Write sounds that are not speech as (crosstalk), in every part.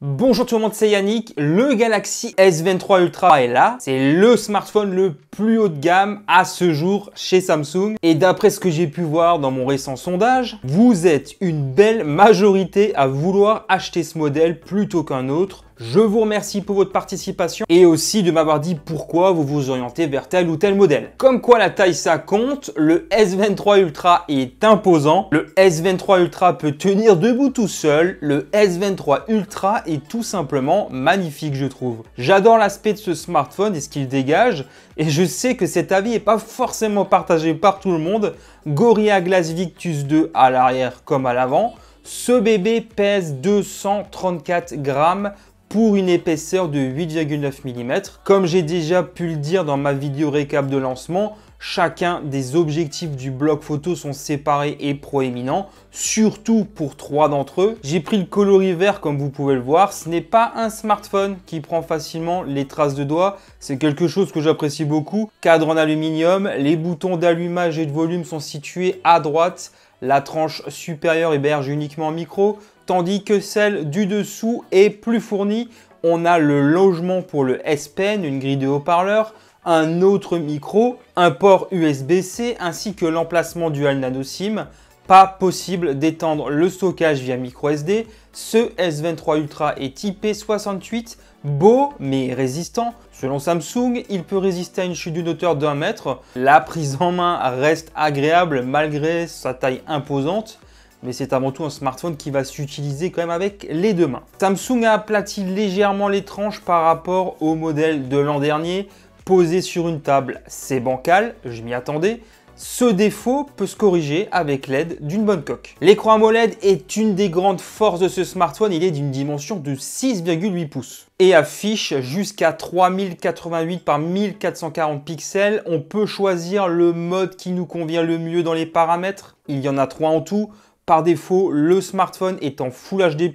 Bonjour tout le monde, c'est Yannick. Le Galaxy S23 Ultra est là. C'est le smartphone le plus haut de gamme à ce jour chez Samsung. Et d'après ce que j'ai pu voir dans mon récent sondage, vous êtes une belle majorité à vouloir acheter ce modèle plutôt qu'un autre je vous remercie pour votre participation et aussi de m'avoir dit pourquoi vous vous orientez vers tel ou tel modèle. Comme quoi la taille ça compte, le S23 Ultra est imposant, le S23 Ultra peut tenir debout tout seul, le S23 Ultra est tout simplement magnifique je trouve. J'adore l'aspect de ce smartphone et ce qu'il dégage et je sais que cet avis n'est pas forcément partagé par tout le monde. Gorilla Glass Victus 2 à l'arrière comme à l'avant, ce bébé pèse 234 grammes pour une épaisseur de 8,9 mm. Comme j'ai déjà pu le dire dans ma vidéo récap de lancement, chacun des objectifs du bloc photo sont séparés et proéminents, surtout pour trois d'entre eux. J'ai pris le coloris vert comme vous pouvez le voir, ce n'est pas un smartphone qui prend facilement les traces de doigts, c'est quelque chose que j'apprécie beaucoup. Cadre en aluminium, les boutons d'allumage et de volume sont situés à droite, la tranche supérieure héberge uniquement micro, tandis que celle du dessous est plus fournie. On a le logement pour le S-Pen, une grille de haut-parleur, un autre micro, un port USB-C ainsi que l'emplacement dual nano SIM. Pas possible d'étendre le stockage via micro SD. Ce S23 Ultra est ip 68, beau mais résistant. Selon Samsung, il peut résister à une chute d'une hauteur d'un mètre. La prise en main reste agréable malgré sa taille imposante mais c'est avant tout un smartphone qui va s'utiliser quand même avec les deux mains. Samsung a aplati légèrement les tranches par rapport au modèle de l'an dernier. Posé sur une table, c'est bancal, je m'y attendais. Ce défaut peut se corriger avec l'aide d'une bonne coque. L'écran AMOLED est une des grandes forces de ce smartphone, il est d'une dimension de 6,8 pouces et affiche jusqu'à 3088 par 1440 pixels. On peut choisir le mode qui nous convient le mieux dans les paramètres, il y en a trois en tout, par défaut, le smartphone est en Full HD+,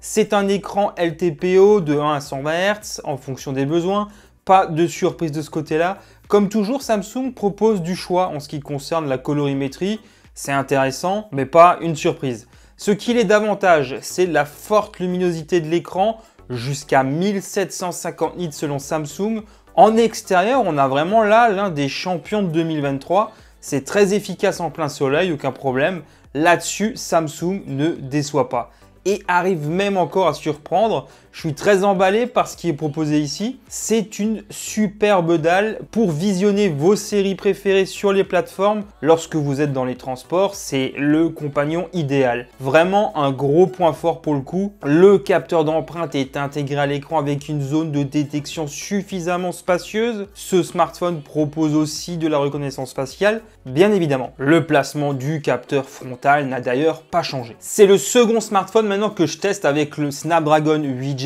c'est un écran LTPO de 1 à 120 Hz en fonction des besoins, pas de surprise de ce côté-là. Comme toujours, Samsung propose du choix en ce qui concerne la colorimétrie, c'est intéressant, mais pas une surprise. Ce qu'il est davantage, c'est la forte luminosité de l'écran, jusqu'à 1750 nits selon Samsung. En extérieur, on a vraiment là l'un des champions de 2023. C'est très efficace en plein soleil, aucun problème. Là-dessus, Samsung ne déçoit pas et arrive même encore à surprendre je suis très emballé par ce qui est proposé ici. C'est une superbe dalle pour visionner vos séries préférées sur les plateformes lorsque vous êtes dans les transports. C'est le compagnon idéal. Vraiment un gros point fort pour le coup. Le capteur d'empreinte est intégré à l'écran avec une zone de détection suffisamment spacieuse. Ce smartphone propose aussi de la reconnaissance faciale, bien évidemment. Le placement du capteur frontal n'a d'ailleurs pas changé. C'est le second smartphone maintenant que je teste avec le Snapdragon 8 g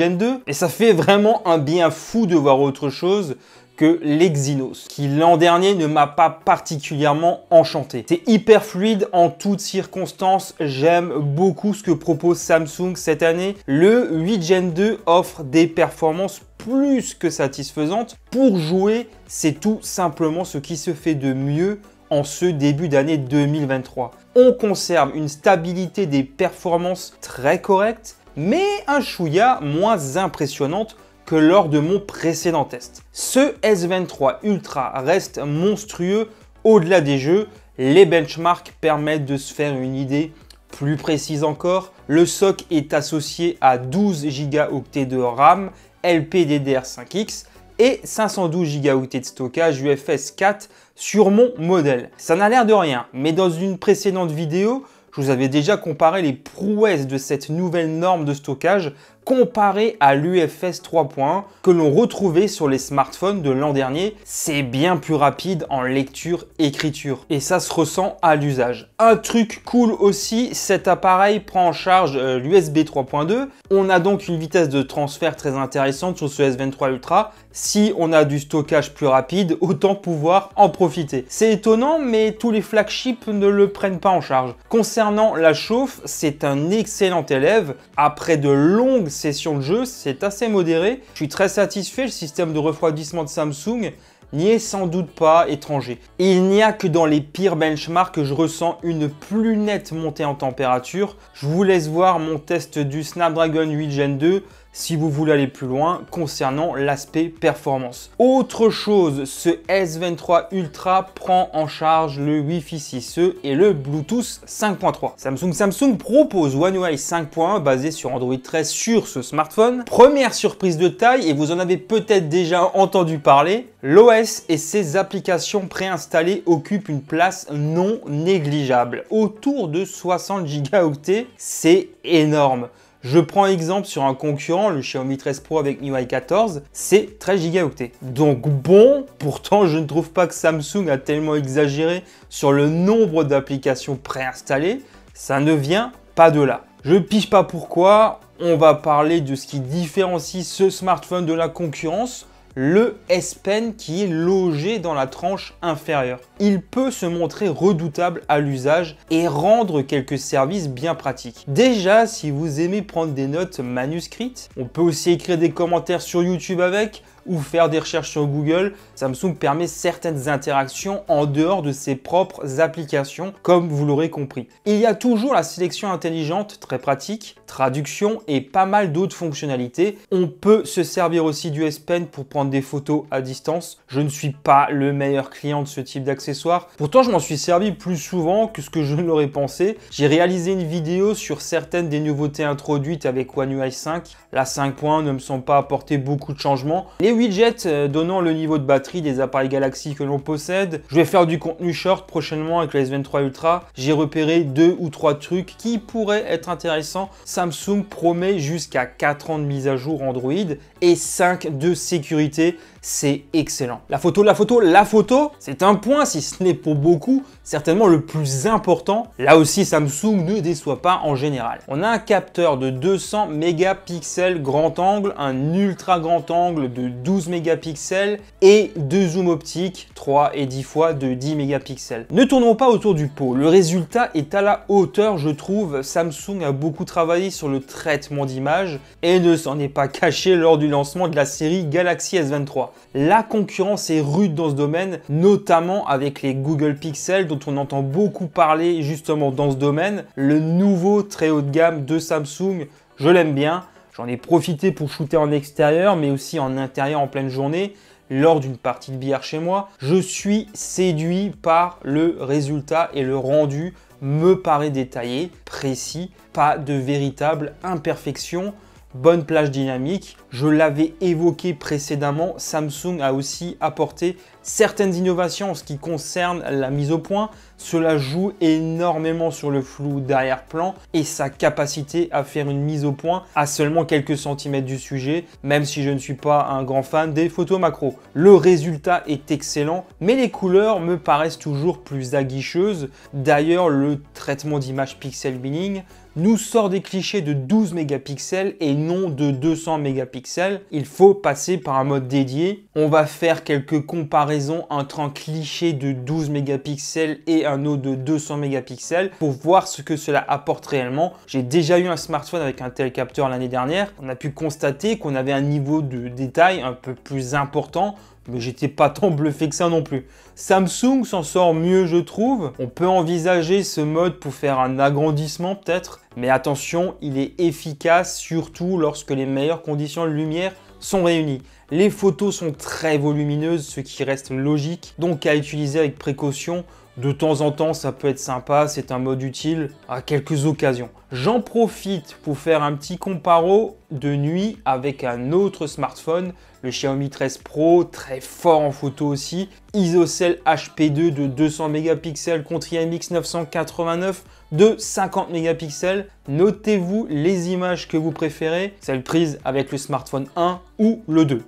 et ça fait vraiment un bien fou de voir autre chose que l'Exynos, qui l'an dernier ne m'a pas particulièrement enchanté. C'est hyper fluide en toutes circonstances, j'aime beaucoup ce que propose Samsung cette année. Le 8 Gen 2 offre des performances plus que satisfaisantes. Pour jouer, c'est tout simplement ce qui se fait de mieux en ce début d'année 2023. On conserve une stabilité des performances très correcte, mais un chouïa moins impressionnante que lors de mon précédent test. Ce S23 Ultra reste monstrueux au-delà des jeux, les benchmarks permettent de se faire une idée plus précise encore. Le SOC est associé à 12 Go de RAM LPDDR5X et 512 Go de stockage UFS 4 sur mon modèle. Ça n'a l'air de rien, mais dans une précédente vidéo, je vous avais déjà comparé les prouesses de cette nouvelle norme de stockage comparé à l'UFS 3.1 que l'on retrouvait sur les smartphones de l'an dernier. C'est bien plus rapide en lecture-écriture et ça se ressent à l'usage. Un truc cool aussi, cet appareil prend en charge euh, l'USB 3.2. On a donc une vitesse de transfert très intéressante sur ce S23 Ultra. Si on a du stockage plus rapide, autant pouvoir en profiter. C'est étonnant, mais tous les flagships ne le prennent pas en charge. Concernant la chauffe, c'est un excellent élève. Après de longues session de jeu, c'est assez modéré. Je suis très satisfait, le système de refroidissement de Samsung n'y est sans doute pas étranger. il n'y a que dans les pires benchmarks que je ressens une plus nette montée en température. Je vous laisse voir mon test du Snapdragon 8 Gen 2 si vous voulez aller plus loin concernant l'aspect performance. Autre chose, ce S23 Ultra prend en charge le Wi-Fi 6E et le Bluetooth 5.3. Samsung Samsung propose One UI 5.1 basé sur Android 13 sur ce smartphone. Première surprise de taille, et vous en avez peut-être déjà entendu parler, l'OS et ses applications préinstallées occupent une place non négligeable, autour de 60 Go, c'est énorme. Je prends exemple sur un concurrent, le Xiaomi 13 Pro avec MIUI 14, c'est 13 Go. Donc bon, pourtant je ne trouve pas que Samsung a tellement exagéré sur le nombre d'applications préinstallées, ça ne vient pas de là. Je piche pas pourquoi, on va parler de ce qui différencie ce smartphone de la concurrence le S-Pen qui est logé dans la tranche inférieure. Il peut se montrer redoutable à l'usage et rendre quelques services bien pratiques. Déjà, si vous aimez prendre des notes manuscrites, on peut aussi écrire des commentaires sur YouTube avec, ou faire des recherches sur Google, Samsung permet certaines interactions en dehors de ses propres applications, comme vous l'aurez compris. Il y a toujours la sélection intelligente, très pratique, traduction et pas mal d'autres fonctionnalités. On peut se servir aussi du S Pen pour prendre des photos à distance. Je ne suis pas le meilleur client de ce type d'accessoire. Pourtant, je m'en suis servi plus souvent que ce que je (laughs) ne l'aurais pensé. J'ai réalisé une vidéo sur certaines des nouveautés introduites avec One UI 5. La 5.1 ne me semble pas apporter beaucoup de changements. Les widgets euh, donnant le niveau de batterie des appareils Galaxy que l'on possède. Je vais faire du contenu short prochainement avec le S23 Ultra. J'ai repéré deux ou trois trucs qui pourraient être intéressants. Samsung promet jusqu'à 4 ans de mise à jour Android et 5 de sécurité c'est excellent. La photo, la photo, la photo, c'est un point, si ce n'est pour beaucoup, certainement le plus important. Là aussi, Samsung ne déçoit pas en général. On a un capteur de 200 mégapixels grand angle, un ultra grand angle de 12 mégapixels et deux zooms optiques, 3 et 10 fois de 10 mégapixels. Ne tournons pas autour du pot, le résultat est à la hauteur, je trouve. Samsung a beaucoup travaillé sur le traitement d'image et ne s'en est pas caché lors du lancement de la série Galaxy S23 la concurrence est rude dans ce domaine, notamment avec les Google Pixel dont on entend beaucoup parler justement dans ce domaine. Le nouveau très haut de gamme de Samsung, je l'aime bien. J'en ai profité pour shooter en extérieur, mais aussi en intérieur en pleine journée lors d'une partie de billard chez moi. Je suis séduit par le résultat et le rendu me paraît détaillé, précis, pas de véritable imperfection bonne plage dynamique. Je l'avais évoqué précédemment, Samsung a aussi apporté certaines innovations en ce qui concerne la mise au point, cela joue énormément sur le flou darrière plan et sa capacité à faire une mise au point à seulement quelques centimètres du sujet, même si je ne suis pas un grand fan des photos macro. Le résultat est excellent, mais les couleurs me paraissent toujours plus aguicheuses. D'ailleurs, le traitement d'image pixel binning nous sort des clichés de 12 mégapixels et non de 200 mégapixels. Il faut passer par un mode dédié. On va faire quelques comparaisons entre un cliché de 12 mégapixels et un o de 200 mégapixels pour voir ce que cela apporte réellement. J'ai déjà eu un smartphone avec un tel capteur l'année dernière. On a pu constater qu'on avait un niveau de détail un peu plus important mais j'étais pas (laughs) tant bluffé que ça non plus. Samsung s'en sort mieux, je trouve. On peut envisager ce mode pour faire un agrandissement peut-être, mais attention, il est efficace surtout lorsque les meilleures conditions de lumière sont réunies. Les photos sont très volumineuses, ce qui reste logique, donc à utiliser avec précaution de temps en temps, ça peut être sympa, c'est un mode utile à quelques occasions. J'en profite pour faire un petit comparo de nuit avec un autre smartphone, le Xiaomi 13 Pro, très fort en photo aussi, ISOCELL HP2 de 200 mégapixels contre IMX 989 de 50 mégapixels. Notez-vous les images que vous préférez, celles prises avec le smartphone 1 ou le 2.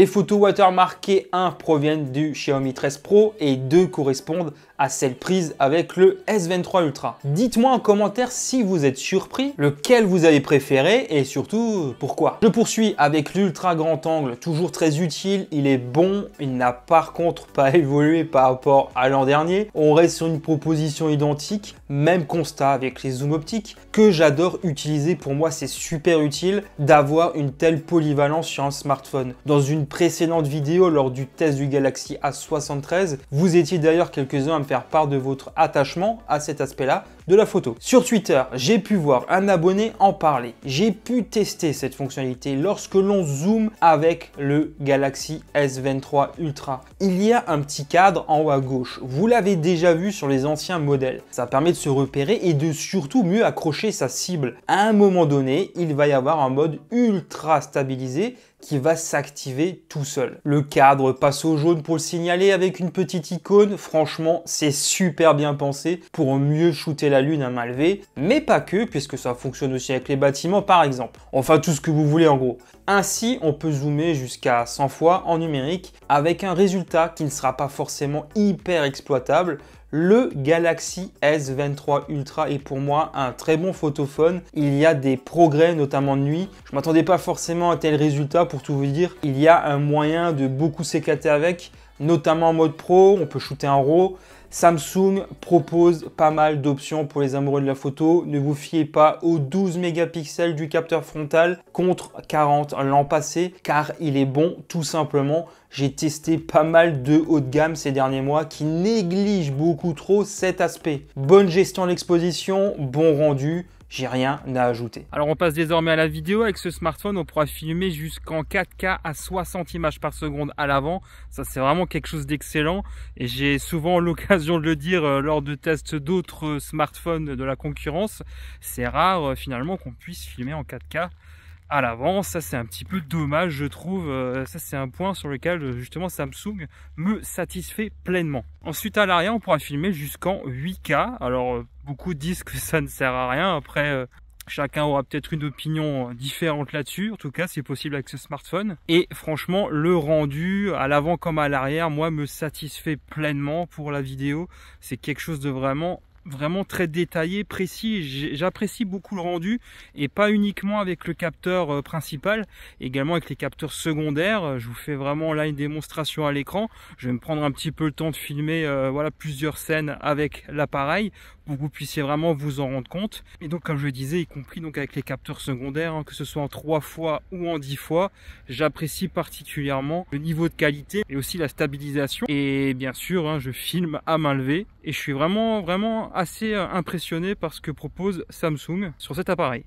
Les photos watermarquées 1 proviennent du Xiaomi 13 Pro et 2 correspondent à celle prise avec le S23 Ultra. Dites-moi en commentaire si vous êtes surpris, lequel vous avez préféré et surtout pourquoi. Je poursuis avec l'ultra grand angle, toujours très utile, il est bon, il n'a par contre pas (laughs) évolué par rapport à l'an dernier. On reste sur une proposition identique, même constat avec les zooms optiques que j'adore utiliser, pour moi c'est super utile d'avoir une telle polyvalence sur un smartphone. Dans une précédente vidéo lors du test du Galaxy A73, vous étiez d'ailleurs quelques-uns part de votre attachement à cet aspect-là de la photo. Sur Twitter, j'ai pu voir un abonné en parler. J'ai pu tester cette fonctionnalité lorsque l'on zoome avec le Galaxy S23 Ultra. Il y a un petit cadre en haut à gauche. Vous l'avez déjà vu sur les anciens modèles. Ça permet de se repérer et de surtout mieux accrocher sa cible. À un moment donné, il va y avoir un mode ultra stabilisé qui va s'activer tout seul. Le cadre passe au jaune pour le signaler avec une petite icône. Franchement, c'est super bien pensé pour mieux shooter la lune à main Mais pas que, puisque ça fonctionne aussi avec les bâtiments par exemple. Enfin, tout ce que vous voulez en gros. Ainsi, on peut zoomer jusqu'à 100 fois en numérique avec un résultat qui ne sera pas forcément hyper exploitable le Galaxy S23 Ultra est pour moi un très bon photophone. Il y a des progrès, notamment de nuit. Je ne m'attendais pas forcément à tel résultat, pour tout vous dire. Il y a un moyen de beaucoup s'éclater avec notamment en mode pro, on peut shooter en RAW. Samsung propose pas mal d'options pour les amoureux de la photo. Ne vous fiez pas aux 12 mégapixels du capteur frontal contre 40 l'an passé, car il est bon tout simplement. J'ai testé pas mal de haut de gamme ces derniers mois qui négligent beaucoup trop cet aspect. Bonne gestion de l'exposition, bon rendu, j'ai rien à ajouter. Alors on passe désormais à la vidéo. Avec ce smartphone, on pourra filmer jusqu'en 4K à 60 images par seconde à l'avant. Ça, c'est vraiment quelque chose d'excellent. Et j'ai souvent (laughs) l'occasion de le dire euh, lors de tests d'autres smartphones de la concurrence. C'est rare euh, finalement qu'on puisse filmer en 4K à l'avant, Ça, c'est un petit peu dommage, je trouve. Euh, ça, c'est un point sur lequel, euh, justement, Samsung me satisfait pleinement. Ensuite, à l'arrière, on pourra filmer jusqu'en 8K. Alors, euh, beaucoup disent que ça ne sert à rien. Après, chacun aura peut-être une opinion différente là-dessus. En tout cas, c'est possible avec ce smartphone. Et franchement, le rendu à l'avant comme à l'arrière, moi, me satisfait pleinement pour la vidéo. C'est quelque chose de vraiment vraiment très détaillé, précis. J'apprécie beaucoup le rendu et pas uniquement avec le capteur euh, principal, également avec les capteurs secondaires. Je vous fais vraiment là une démonstration à l'écran. Je vais me prendre un petit peu le temps de filmer euh, voilà plusieurs scènes avec l'appareil pour que vous puissiez vraiment vous en rendre compte. Et donc comme je le disais, y compris donc avec les capteurs secondaires, hein, que ce soit en 3 fois ou en 10 fois, j'apprécie particulièrement le niveau de qualité et aussi la stabilisation. Et bien sûr, hein, je filme à main levée et je suis vraiment vraiment assez euh, impressionné par ce que propose Samsung sur cet appareil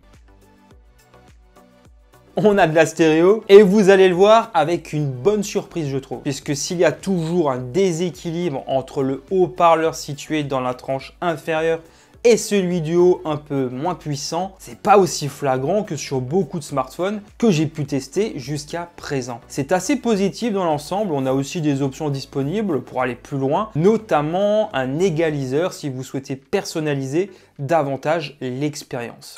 on a de la stéréo et vous allez le voir avec une bonne surprise je trouve puisque s'il y a toujours un déséquilibre entre le haut-parleur situé dans la tranche inférieure et celui du haut un peu moins puissant, c'est pas aussi flagrant que sur beaucoup de smartphones que j'ai pu tester jusqu'à présent. C'est assez positif dans l'ensemble, on a aussi des options disponibles pour aller plus loin, notamment un égaliseur si vous souhaitez personnaliser davantage l'expérience.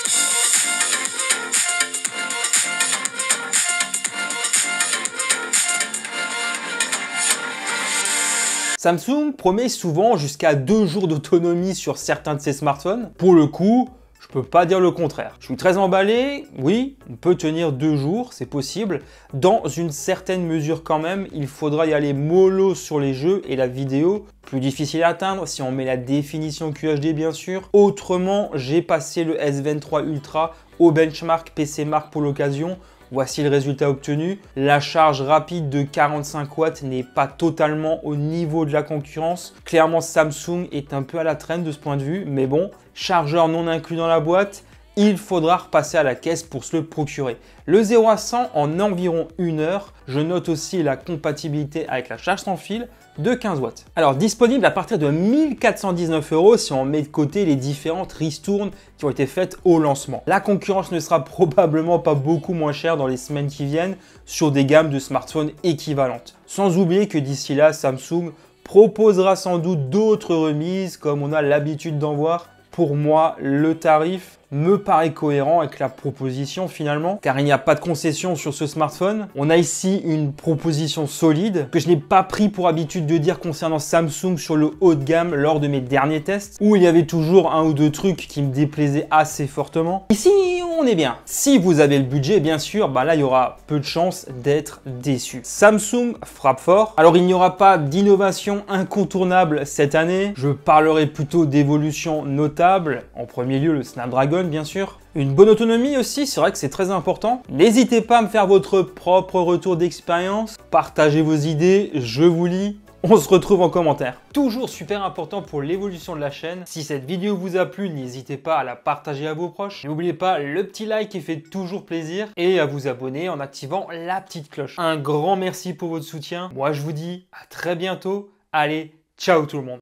Samsung promet souvent jusqu'à deux jours d'autonomie sur certains de ses smartphones. Pour le coup, je peux pas dire le contraire. Je suis très emballé, oui, on peut tenir deux jours, c'est possible. Dans une certaine mesure quand même, il faudra y aller mollo sur les jeux et la vidéo. Plus difficile à atteindre si on met la définition QHD bien sûr. Autrement, j'ai passé le S23 Ultra au benchmark PC Mark pour l'occasion. Voici le résultat obtenu. La charge rapide de 45 watts n'est pas totalement au niveau de la concurrence. Clairement, Samsung est un peu à la traîne de ce point de vue, mais bon, chargeur non inclus dans la boîte, il faudra repasser à la caisse pour se le procurer. Le 0 à 100 en environ une heure. Je note aussi la compatibilité avec la charge sans fil, de 15 watts. Alors disponible à partir de 1419 euros si on met de côté les différentes ristournes qui ont été faites au lancement. La concurrence ne sera (laughs) probablement pas beaucoup moins chère dans les semaines qui viennent sur des gammes de smartphones équivalentes. Sans oublier que d'ici là, Samsung proposera sans doute d'autres remises comme on a l'habitude d'en voir. Pour moi, le tarif me paraît cohérent avec la proposition finalement, car il n'y a pas de concession sur ce smartphone. On a ici une proposition solide que je n'ai pas pris pour habitude de dire concernant Samsung sur le haut de gamme lors de mes derniers tests, où il y avait toujours un ou deux trucs qui me déplaisaient assez fortement. Ici, on est bien. Si vous avez le budget, bien sûr, bah là, il y aura peu de chances d'être déçu. Samsung frappe fort. Alors, il n'y aura pas d'innovation incontournable cette année. Je parlerai plutôt d'évolution notable. En premier lieu, le Snapdragon bien sûr. Une bonne autonomie aussi, c'est vrai que c'est très important. N'hésitez pas à me faire votre propre retour d'expérience, partagez vos idées, je vous lis, on se retrouve en commentaire. Toujours super important pour l'évolution de la chaîne. Si cette vidéo vous a plu, n'hésitez pas à la partager à vos proches. N'oubliez pas le petit like qui fait toujours plaisir et à vous abonner en activant la petite cloche. Un grand merci pour votre soutien. Moi, je vous dis à très bientôt. Allez, ciao tout le monde.